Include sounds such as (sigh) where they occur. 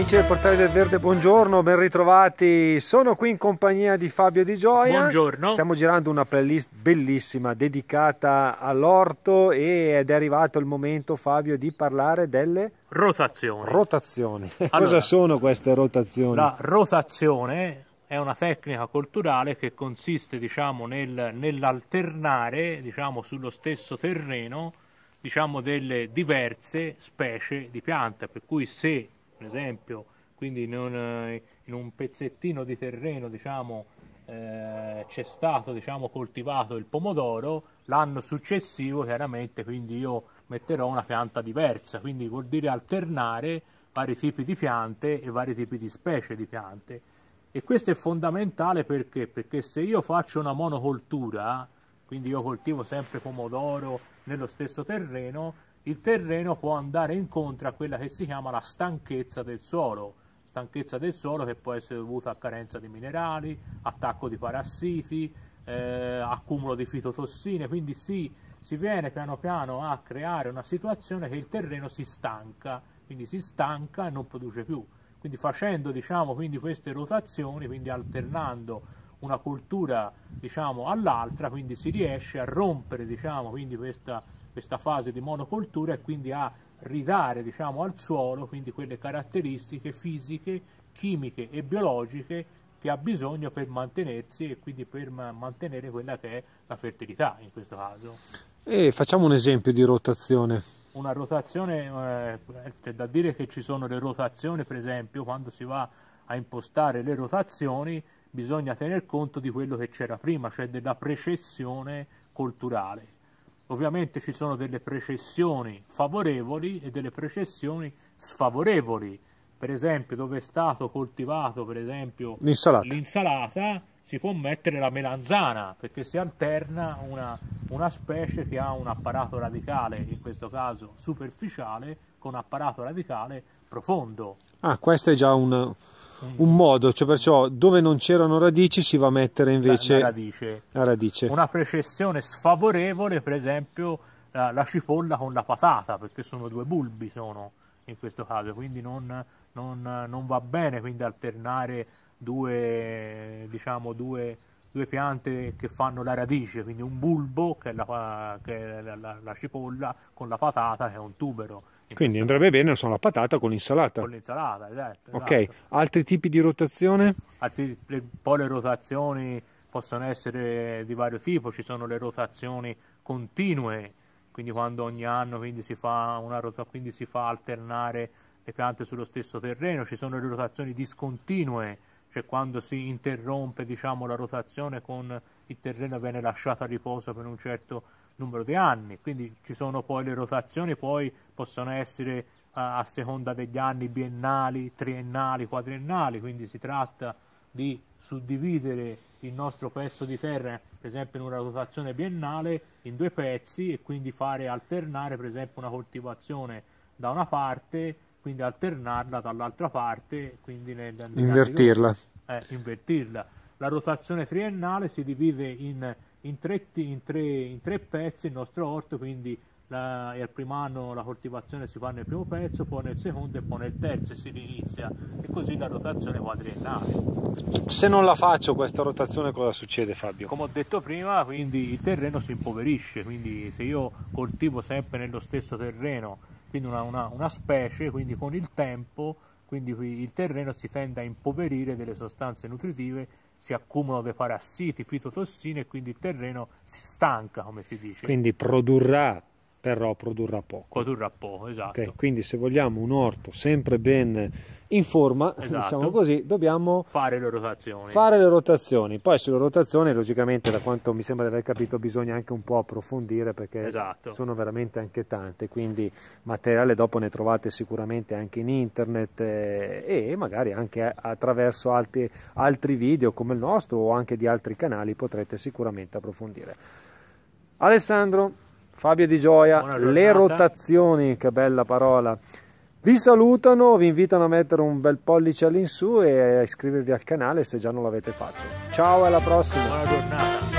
Amici del Portale del Verde, buongiorno, ben ritrovati. Sono qui in compagnia di Fabio Di Gioia. Buongiorno. Stiamo girando una playlist bellissima dedicata all'orto ed è arrivato il momento, Fabio, di parlare delle rotazioni. Rotazioni. (laughs) Allora, Cosa sono queste rotazioni? La rotazione è una tecnica culturale che consiste diciamo, nel, nell'alternare diciamo, sullo stesso terreno diciamo, delle diverse specie di piante, per cui se per esempio, quindi in un, in un pezzettino di terreno diciamo, eh, c'è stato diciamo, coltivato il pomodoro, l'anno successivo chiaramente quindi io metterò una pianta diversa, quindi vuol dire alternare vari tipi di piante e vari tipi di specie di piante. E questo è fondamentale perché? Perché se io faccio una monocoltura, quindi io coltivo sempre pomodoro nello stesso terreno, il terreno può andare incontro a quella che si chiama la stanchezza del suolo, stanchezza del suolo che può essere dovuta a carenza di minerali, attacco di parassiti, eh, accumulo di fitotossine, quindi si, si viene piano piano a creare una situazione che il terreno si stanca, quindi si stanca e non produce più. Quindi facendo diciamo, quindi queste rotazioni, quindi alternando una cultura diciamo, all'altra, quindi si riesce a rompere diciamo, quindi questa questa fase di monocoltura e quindi a ridare diciamo, al suolo quindi quelle caratteristiche fisiche, chimiche e biologiche che ha bisogno per mantenersi e quindi per mantenere quella che è la fertilità in questo caso. E facciamo un esempio di rotazione. Una rotazione, eh, c'è da dire che ci sono le rotazioni, per esempio, quando si va a impostare le rotazioni bisogna tener conto di quello che c'era prima, cioè della precessione culturale Ovviamente ci sono delle precessioni favorevoli e delle precessioni sfavorevoli. Per esempio, dove è stato coltivato, esempio, l'insalata, si può mettere la melanzana perché si alterna una, una, specie che ha un apparato radicale, in questo caso superficiale, con un apparato radicale profondo. Ah, questo è già un, Mm. un modo, cioè perciò dove non c'erano radici si va a mettere invece la, la, radice. la radice. Una precessione sfavorevole, per esempio, la, la, cipolla con la patata, perché sono due bulbi sono in questo caso, quindi non, non, non va bene quindi alternare due, diciamo, due due piante che fanno la radice, quindi un bulbo che è la, che è la, la, la cipolla con la patata che è un tubero. Quindi andrebbe bene, insomma, la patata con l'insalata. Con l'insalata, esatto, esatto. altri tipi di rotazione? Altri, le, poi le rotazioni possono essere di vario tipo, ci sono le rotazioni continue, quindi quando ogni anno quindi si, fa una rota, quindi si fa alternare le piante sullo stesso terreno, ci sono le rotazioni discontinue, cioè quando si interrompe diciamo, la rotazione con il terreno viene lasciato a riposo per un certo numero di anni, quindi ci sono poi le rotazioni, poi possono essere a, a seconda degli anni biennali, triennali, quadriennali, quindi si tratta di suddividere il nostro pezzo di terra, per esempio in una rotazione biennale, in due pezzi e quindi fare alternare per esempio una coltivazione da una parte quindi alternarla dall'altra parte, quindi nel, invertirla. Eh, invertirla. La rotazione triennale si divide in, in, tre, in, tre, in tre pezzi il nostro orto, quindi la, e al primo anno la coltivazione si fa nel primo pezzo, poi nel secondo e poi nel terzo e si inizia e così la rotazione quadriennale. Se non la faccio questa rotazione cosa succede Fabio? Come ho detto prima, quindi il terreno si impoverisce, quindi se io coltivo sempre nello stesso terreno, quindi una, una, una specie, quindi con il tempo, quindi il terreno si tende a impoverire delle sostanze nutritive si accumulano dei parassiti, fitotossine e quindi il terreno si stanca, come si dice. Quindi produrrà però produrrà poco. Produrrà poco, esatto. Okay, quindi se vogliamo un orto sempre ben in forma, (laughs) esatto. diciamo così, dobbiamo fare le rotazioni. Fare le rotazioni. Poi sulle rotazioni, logicamente, da quanto mi sembra di aver capito, bisogna anche un po' approfondire perché esatto. sono veramente anche tante, quindi materiale dopo ne trovate sicuramente anche in internet eh, e magari anche attraverso altri, altri video come il nostro o anche di altri canali potrete sicuramente approfondire. Alessandro Fabio Di Gioia, le rotazioni, che bella parola. Vi salutano, vi invitano a mettere un bel pollice all'insù e a iscrivervi al canale se già non l'avete fatto. Ciao e alla prossima. Buona giornata.